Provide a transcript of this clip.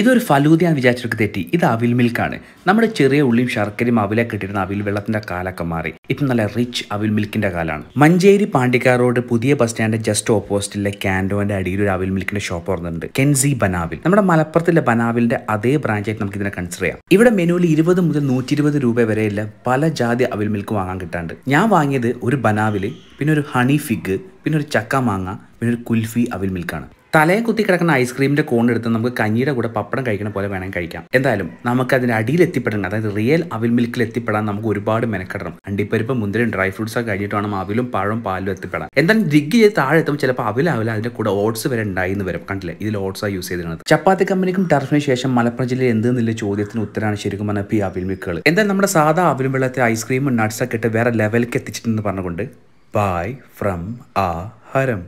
ഇതൊരു ഫലൂദ ഞാൻ തെറ്റി ഇത് അവിൽ മിൽക്കാണ് നമ്മുടെ ചെറിയ ഉള്ളിയും ശർക്കരയും അവിലെ കിട്ടിയിരുന്ന അവിൽ വെള്ളത്തിന്റെ കാലൊക്കെ മാറി ഇപ്പം നല്ല റിച്ച് അവിൽ മിൽക്കിന്റെ കാലാണ് മഞ്ചേരി പാണ്ടിക്കാർ റോഡ് പുതിയ ബസ് സ്റ്റാൻഡ് ജസ്റ്റ് ഓപ്പോസിറ്റിലെ കാൻഡോന്റെ അടിയിൽ ഒരു അവിൽ മിൽക്കിന്റെ ഷോപ്പ് തുറന്നിട്ടുണ്ട് കെൻസി ബനാവിൽ നമ്മുടെ മലപ്പുറത്തിലെ ബനാവിലിന്റെ അതേ ബ്രാഞ്ചായിട്ട് നമുക്ക് ഇതിനെ കൺസിഡർ ചെയ്യാം ഇവിടെ മെനുവിൽ ഇരുപത് മുതൽ നൂറ്റി ഇരുപത് രൂപ വരെയുള്ള പല ജാതി അവിൽ മിൽക്ക് വാങ്ങാൻ കിട്ടാണ്ട് ഞാൻ വാങ്ങിയത് ഒരു ബനാവിൽ പിന്നെ ഒരു ഹണി ഫിഗ് പിന്നെ ഒരു ചക്ക മാങ്ങ പിന്നെ ഒരു കുൽഫി അവിൽ മിൽക്കാണ് തലയെ കുത്തി കിടക്കുന്ന ഐസ്ക്രീമിന്റെ കോൺ എടുത്ത് നമുക്ക് കഞ്ഞിയുടെ കൂടെ പപ്പടം കഴിക്കണ പോലെ വേണമെങ്കിൽ കഴിക്കാം എന്തായാലും നമുക്ക് അതിന്റെ അടിയിൽ എത്തിപ്പെടണം അതായത് റിയൽ അവിൽ മിൽക്കിൽ എത്തിപ്പെടാൻ നമുക്ക് ഒരുപാട് മെനക്കെടണം അണ്ടിപ്പരിപ്പ് മുന്തിരി ഡ്രൈ ഫ്രൂട്ട്സ് ഒക്കെ കഴിഞ്ഞിട്ട് വേണം അവിലും പഴവും പാലും എത്തിപ്പെടാം എന്തായാലും ഡിഗ് ചെയ്ത് താഴെ എത്തുമ്പോൾ ചിലപ്പോൾ അവിലാവില്ല അതിന്റെ കൂടെ ഓട്സ് വരെ ഉണ്ടായി എന്ന് വരും കണ്ടില്ലേ ഇതിൽ ഓട്സാണ് യൂസ് ചെയ്തിരുന്നത് ചപ്പാത്തി കമ്പനിക്കും ടർഫിന് ശേഷം മലപ്പുറം ജില്ലയിൽ എന്തെന്നില്ല ചോദ്യത്തിന് ഉത്തരമാണ് ശരിക്കും പറഞ്ഞാൽ പി അവിൽ മിൽക്കുകൾ എന്തായാലും നമ്മുടെ സാധാ അവിൽ വെള്ളത്തെ ഐസ്ക്രീമും നട്ട്സൊക്കെ ഇട്ട് വേറെ ലെവലിലേക്ക് എത്തിച്ചിട്ടുണ്ടെന്ന് പറഞ്ഞുകൊണ്ട് ബൈ ഫ്രം ആ ഹരം